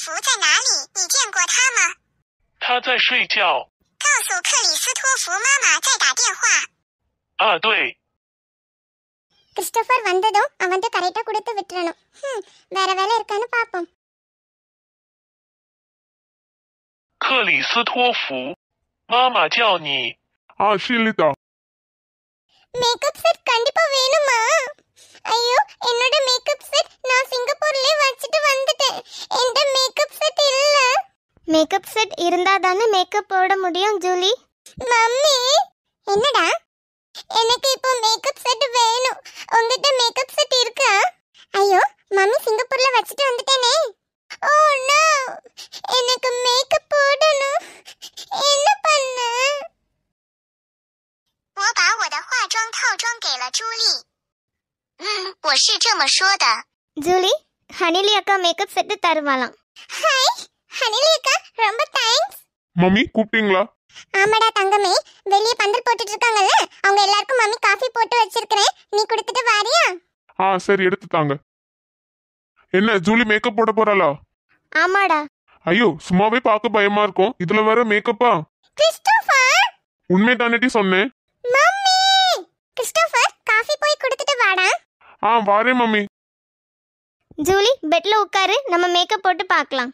福在哪里？你见过他吗？他在睡觉。告诉克里斯托弗，妈妈在打电话。啊，对。Christopher, wanda do, a wanda kareita kudeta vitrano. Hmm, baira baira irkaena papa. 克里斯托弗，妈妈叫你。啊，西里达。Meko tset kandi pawe no ma. ஐயோ என்னோட makeup set நான் சிங்கப்பூர்லயே வச்சிட்டு வந்துட்டேன் என்ட makeup set இல்ல makeup set இருந்தா தானே மேக்கப் போட முடியும் ஜூலி மம்மி என்னடா எனக்கு இப்போ மேக்கப் செட் வேணும் உங்ககிட்ட மேக்கப் செட் இருக்கா ஐயோ மம்மி சிங்கப்பூர்ல வச்சிட்டு வந்துட்டேனே ஓ oh நோ 是这么说的。ஜூலி ஹனிலி அக்கா மேக்கப் செட்டு தருவாளாம் ஹாய் ஹனிலி ரொம்ப தேங்க்ஸ் மம்மி கூப்பிட்டீங்களா ஆமாடா தங்கமே வெளிய பந்தல் போட்டுட்டு இருக்காங்கல்ல அவங்க எல்லாருக்கும் மம்மி காஃபி போட்டு வச்சிருக்கேன் நீ கொடுத்துட்டு வாரியா ஆ சரி எடுத்து தாங்க என்ன ஜூலி மேக்கப் போட போறாளா ஆமாடா ஐயோ சும்மாவே பார்க்க பயமா இருக்கும் இதுல வேற மேக்கப்பா கிறிஸ்டோபர் உண்மை தானடி சொன்னேன் மம்மி கிறிஸ்டோபர் ஆ வாரே மம்மி ஜூலி பெட்ல உட்காரு நம்ம மேக்கப் போட்டு பார்க்கலாம்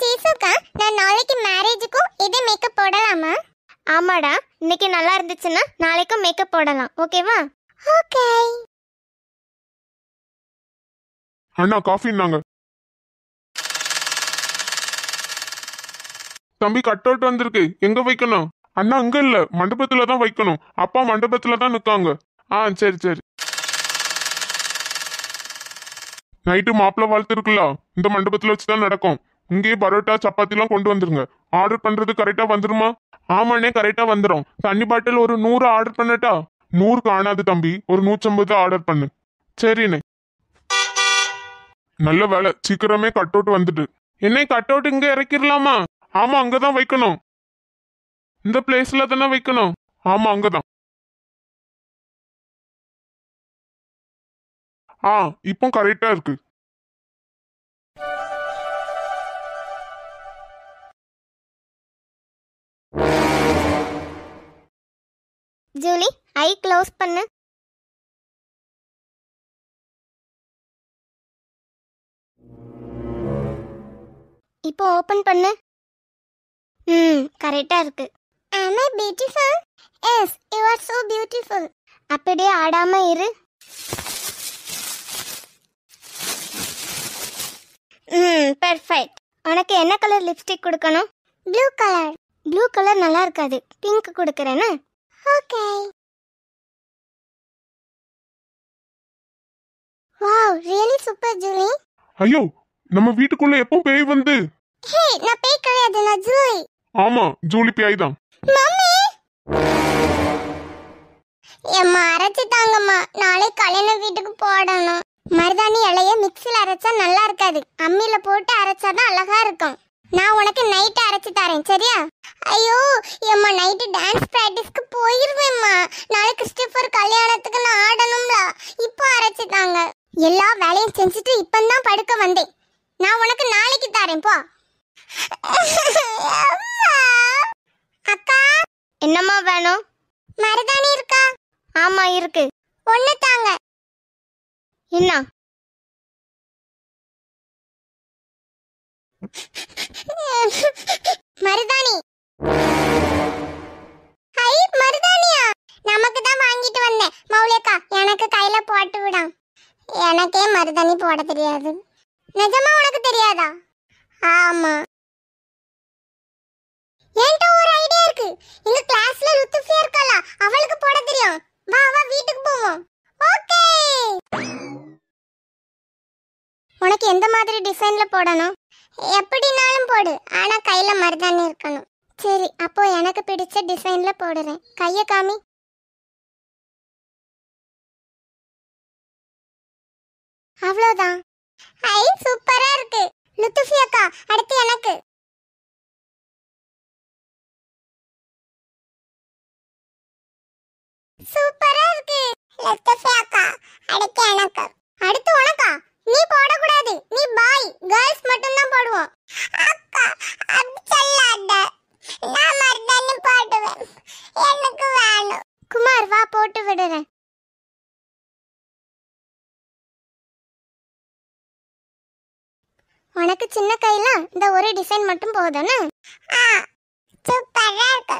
சீசுக்கா நான் நாளைக்கு மேரேஜுக்கும் இதே மேக்கப் போடலாமா ஆமாடா இன்னைக்கு நல்லா இருந்துச்சுன்னா நாளைக்கும் மேக்கப் போடலாம் ஓகேவா ஓகே அண்ணா காஃபின்னாங்க தம்பி கட் அவுட் வந்திருக்கு எங்க வைக்கணும் அண்ணா அங்க இல்ல மண்டபத்துல தான் வைக்கணும் அப்பா மண்டபத்துல தான் நிக்காங்க ஆ சரி சரி நைட்டு மாப்பிள்ள வாழ்த்து இருக்குல்ல இந்த மண்டபத்தில் வச்சுதான் நடக்கும் இங்கேயே பரோட்டா சப்பாத்திலாம் கொண்டு வந்துருங்க ஆர்டர் பண்றது கரெக்டாக வந்துருமா ஆமாண்ணே கரெக்டாக வந்துடும் தண்ணி பாட்டில் ஒரு நூறு ஆர்டர் பண்ணட்டா நூறு காணாது தம்பி ஒரு நூற்றம்பது ஆர்டர் பண்ணு சரிண்ணே நல்ல வேலை சீக்கிரமே கட் அவுட் வந்துட்டு என்ன கட் அவுட் இங்கே இறக்கிடலாமா ஆமா அங்கதான் வைக்கணும் இந்த பிளேஸ்ல தானே வைக்கணும் ஆமாம் அங்கதான் ஆ இப்போ கரெக்டா இருக்கு ஜூலி ஐ க்ளோஸ் பண்ணு இப்போ ஓபன் பண்ணு ம் கரெக்டா இருக்கு am i beautiful yes you are so beautiful அப்படியே ஆடாம இரு ம் பெர்ஃபெக்ட் உனக்கு என்ன கலர் லிப்ஸ்டிக் கொடுக்கணும் ப்ளூ கலர் ப்ளூ கலர் நல்லா இருக்காது பிங்க் கொடுக்குறேன்னு okay wow really super Julie ஐயோ நம்ம வீட்டுக்குள்ள எப்போ பேய் வந்து ஹே நான் பேய் கிடையாது நான் ஜூலி ஆமா ஜூலி பேய் தான் மம்மி எம்மா அரைச்சிட்டாங்கம்மா நாளை கல்யாண வீட்டுக்கு போடணும் மருதாணி இலைய மிக்சில அரைச்சா நல்லா இருக்காது அம்மியில் போட்டு அரைச்சா தான் அழகா இருக்கும் நான் உனக்கு நைட் அரைச்சி தரேன் சரியா ஐயோ ஏம்மா நைட்டு டான்ஸ் ப்ராக்டிஸ்க்கு போயிருவேம்மா நாளைக்கு கிறிஸ்டபர் கல்யாணத்துக்கு நான் ஆடணும்ல இப்போ அரைச்சு தாங்க எல்லா வேலையும் செஞ்சுட்டு இப்பந்தான் படுக்க வந்தேன் நான் உனக்கு நாளைக்கு தரேன் போ அக்கா என்னம்மா வேணும் மருதாணி இருக்கா ஆமா இருக்கு ஒன்று தாங்க மருதாணி ஐ மருதாணியா நமக்கு தான் வாங்கிட்டு வந்தேன் மௌலியக்கா எனக்கு கையில போட்டு விடாம் எனக்கே மருதாணி போட தெரியாது நிஜமா உனக்கு தெரியாதா ஆமா என்கிட்ட ஒரு ஐடியா இருக்கு எங்க கிளாஸ்ல ருத்துஃபியா இருக்காளா அவளுக்கு போட தெரியும் வா வா வீட்டுக்கு போவோம் ஓகே உனக்கு எந்த மாதிரி டிசைன்ல போடணும் எப்படினாலும் போடு ஆனா கையில் மருதாணி இருக்கணும் சரி அப்போ எனக்கு பிடிச்ச டிசைன்ல போடுறேன் கைய காமி அவ்வளவுதான் ஐ சூப்பராக இருக்கு லுத்துஃபி அக்கா அடுத்து எனக்கு சூப்பரா இருக்கு லெஃப்ட் அக்கா அடுத்து எனக்கு அடுத்து உனக்கா நீ போடக்கூடாது நீ பாய் கேர்ள்ஸ் மட்டும் தான் போடுவோம் அக்கா அப்படி சொல்லாத நான் மர்தானி போடுவேன் எனக்கு வேணும் குமார் வா போட்டு விடுறேன் உனக்கு சின்ன கையில இந்த ஒரு டிசைன் மட்டும் போதும்னு சூப்பரா இருக்கு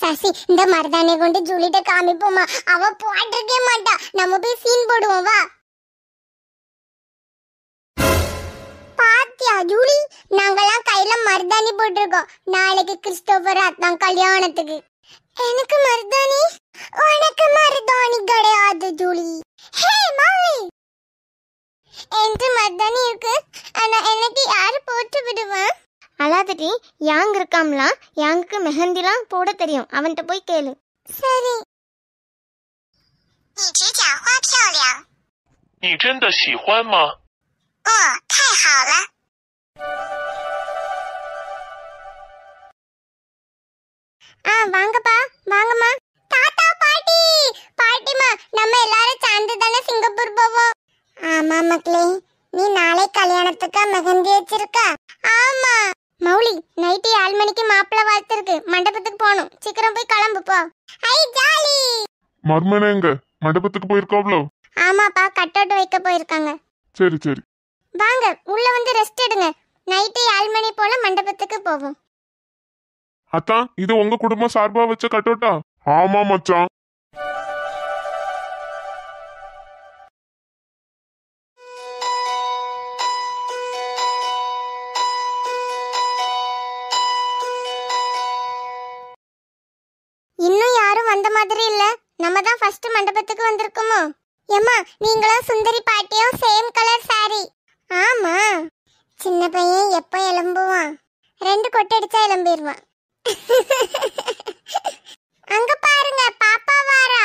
சசி இந்த மருதானியை கொண்டு ஜூலிட்ட காமிப்போமா அவ போட்டிருக்கே மாட்டா நம்ம போய் சீன் போடுவோம் வா பாத்தியா ஜூலி நாங்கெல்லாம் கையில மருதாணி போட்டிருக்கோம் நாளைக்கு கிறிஸ்டோபர் அத்தான் கல்யாணத்துக்கு எனக்கு மருதாணி உனக்கு மருதாணி கிடையாது ஜூலி ஹே என்று மருதாணி இருக்கு ஆனா எனக்கு யாரு போட்டு விடுவேன் அலாதடி யாங் இருக்காம்லாம் யாங்குக்கு மெஹந்திலாம் போட தெரியும் அவன்கிட்ட போய் கேளு சரி ஆ வாங்கப்பா வாங்கம்மா தாத்தா பாட்டி பாட்டிமா நம்ம எல்லாரும் சேர்ந்து தானே சிங்கப்பூர் போவோம் ஆமா மக்களே நீ நாளை கல்யாணத்துக்கு மெஹந்தி வச்சிருக்க ஆமா மௌலி நைட்டு ஏழு மணிக்கு மாப்பிள்ள வாழ்த்துருக்கு மண்டபத்துக்கு போகணும் சீக்கிரம் போய் கிளம்பு போ ஐ ஜாலி மர்மனை எங்க மண்டபத்துக்கு போயிருக்காவ்ளோ ஆமாப்பா கட் வைக்க போயிருக்காங்க சரி சரி வாங்க உள்ள வந்து ரெஸ்ட் எடுங்க நைட்டு ஏழு மணி போல மண்டபத்துக்கு போவோம் அத்தான் இது உங்க குடும்பம் சார்பா வச்ச கட்டோட்டா ஆமா மச்சான் இன்னும் யாரும் வந்த மாதிரி இல்ல நம்ம தான் ஃபர்ஸ்ட் மண்டபத்துக்கு வந்திருக்கோமோ ஏம்மா நீங்களும் சுந்தரி பாட்டியும் சேம் கலர் சாரி ஆமா சின்ன பையன் எப்போ எலும்புவான் ரெண்டு கொட்டை அடிச்சா எலும்பிடுவான் அங்க பாருங்க பாப்பா வாரா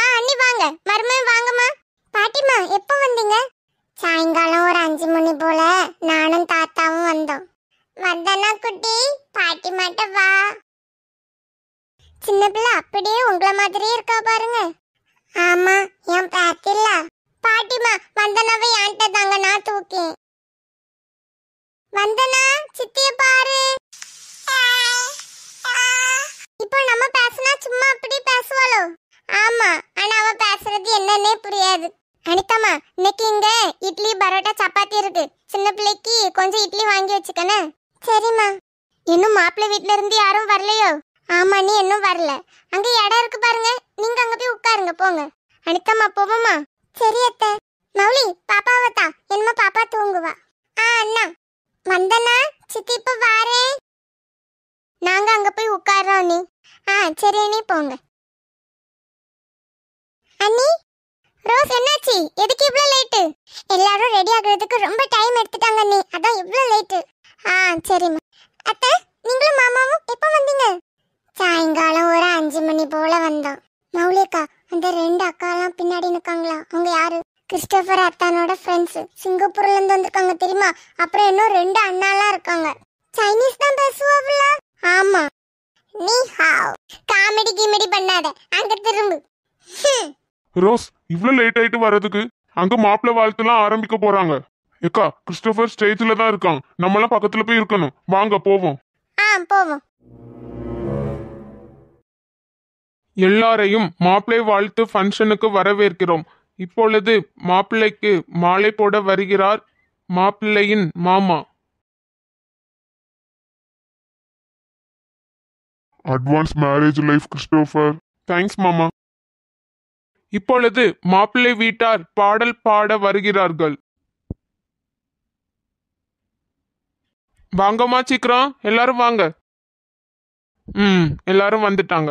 ஆ அண்ணி வாங்க மருமையும் வாங்கம்மா பாட்டிமா எப்போ வந்தீங்க சாயங்காலம் ஒரு அஞ்சு மணி போல நானும் தாத்தாவும் வந்தோம் வந்தனா குட்டி பாட்டி மாட்ட வா சின்ன பிள்ளை அப்படியே உங்களை மாதிரியே இருக்கா பாருங்க ஆமா என் பார்த்தில்ல பாட்டிமா வந்தனாவே என்கிட்ட தாங்க நான் தூக்கேன் வந்தனா சித்திய பாரு இப்போ நம்ம பேசினா சும்மா அப்படி பேசுவாளோ ஆமா ஆனா அவ பேசுறது என்னன்னே புரியாது அனிதாமா இன்னைக்கு இங்க இட்லி பரோட்டா சப்பாத்தி இருக்கு சின்ன பிள்ளைக்கு கொஞ்சம் இட்லி வாங்கி வச்சுக்கனே சரிம்மா இன்னும் மாப்பிள்ளை வீட்ல இருந்து யாரும் வரலையோ ஆமா நீ இன்னும் வரல அங்க இடம் இருக்கு பாருங்க நீங்க அங்க போய் உட்காருங்க போங்க அனிதாமா போவோமா சரி அத்தை மௌலி தான் என்னமா பாப்பா தூங்குவா ஆ அண்ணா வந்தனா சித்தி இப்ப வாரேன் நாங்க அங்க போய் உட்கார்றோம் நீ ஆ சரி நீ போங்க அண்ணி ரோஸ் என்னாச்சு எதுக்கு இவ்வளோ லேட்டு எல்லாரும் ரெடி ஆகுறதுக்கு ரொம்ப டைம் எடுத்துட்டாங்க நீ அதான் இவ்வளோ லேட்டு ஆ சரிம்மா அத்தை நீங்களும் மாமாவும் எப்போ வந்தீங்க சாயங்காலம் ஒரு அஞ்சு மணி போல வந்தோம் மௌலிகா அந்த ரெண்டு அக்காலாம் பின்னாடி நிற்காங்களா அவங்க யாரு கிறிஸ்டபர் அத்தானோட ஃப்ரெண்ட்ஸ் சிங்கப்பூர்ல இருந்து வந்திருக்காங்க தெரியுமா அப்புறம் இன்னும் ரெண்டு அண்ணாலாம் இருக்காங்க சைனீஸ் தான் பேசுவாப்ல ஆமா நீ ஹாவ் காமெடி கிமெடி பண்ணாத அங்க திரும்பு ரோஸ் இவ்வளவு லேட் ஆயிட்டு வர்றதுக்கு அங்க மாப்பிள்ள வாழ்த்துலாம் ஆரம்பிக்க போறாங்க ஏக்கா கிறிஸ்டோபர் ஸ்டேஜ்ல தான் இருக்கான் எல்லாம் பக்கத்துல போய் இருக்கணும் வாங்க போவோம் ஆ போவோம் எல்லாரையும் மாப்பிள்ளை வாழ்த்து ஃபங்க்ஷனுக்கு வரவேற்கிறோம் இப்பொழுது மாப்பிள்ளைக்கு மாலை போட வருகிறார் மாப்பிள்ளையின் மாமா advance marriage life Christopher thanks மாமா இப்பொழுது மாப்பிள்ளை வீட்டார் பாடல் பாட வருகிறார்கள் வாங்கம்மா சீக்கிரம் எல்லாரும் வாங்க ம் எல்லாரும் வந்துட்டாங்க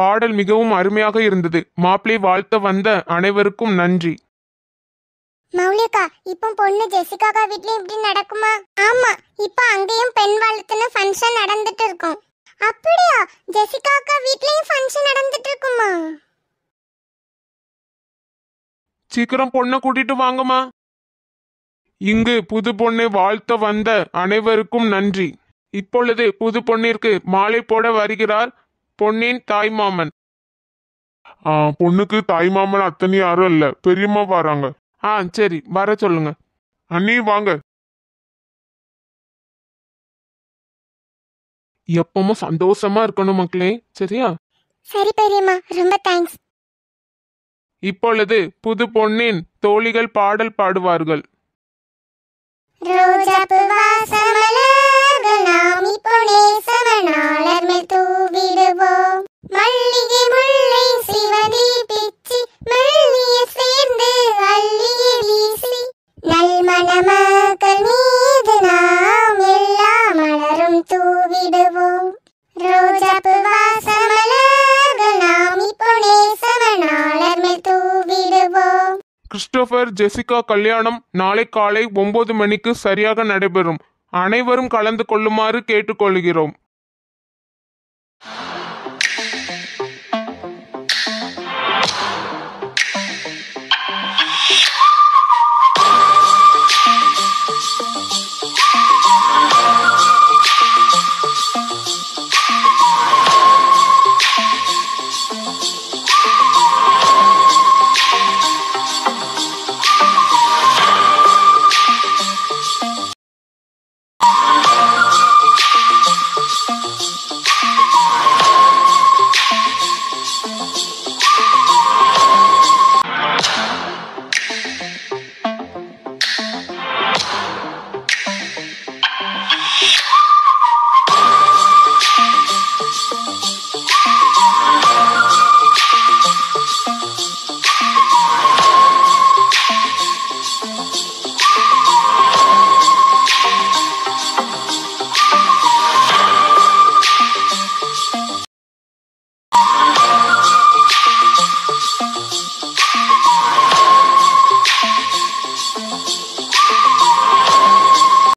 பாடல் மிகவும் அருமையாக இருந்தது மாப்பிளை வாழ்த்த வந்த அனைவருக்கும் நன்றி மௌலிகா இப்போ பொண்ணு ஜெசிகாக்கா வீட்லயும் இப்படி நடக்குமா ஆமா இப்ப அங்கேயும் பெண் வாழ்த்துன்னு ஃபங்க்ஷன் நடந்துட்டு இருக்கும் அப்படியா ஜெசிகாக்கா வீட்லயும் ஃபங்க்ஷன் நடந்துட்டு இருக்குமா சீக்கிரம் பொண்ண கூட்டிட்டு வாங்கம்மா இங்கு புது பொண்ணு வாழ்த்த வந்த அனைவருக்கும் நன்றி இப்பொழுது புது பொண்ணிற்கு மாலை போட வருகிறார் பொண்ணின் தாய்மாமன் ஆ பொண்ணுக்கு தாய்மாமன் அத்தனை யாரும் இல்லை பெரியம்மா வராங்க ஆ சரி வர சொல்லுங்க அண்ணி வாங்க எப்பமும் சந்தோஷமா இருக்கணும் மக்களே சரியா சரி பெரியம்மா ரொம்ப தேங்க்ஸ் இப்பொழுது புது பொண்ணின் தோழிகள் பாடல் பாடுவார்கள் ரோஜா நாம் நாளர்மேல் தூவிடுவோம் மல்லிகை முல்லை சிவதி மல்லிய சேர்ந்து அள்ளிய வீசி மீது நாம் எல்லா மலரும் தூவிடுவோம் வாசமலர்கள் நாம் இப்போ நேசம நாளர்மேல் தூவிடுவோம் கிறிஸ்டோபர் ஜெசிகா கல்யாணம் நாளை காலை ஒன்பது மணிக்கு சரியாக நடைபெறும் அனைவரும் கலந்து கொள்ளுமாறு கேட்டுக்கொள்கிறோம்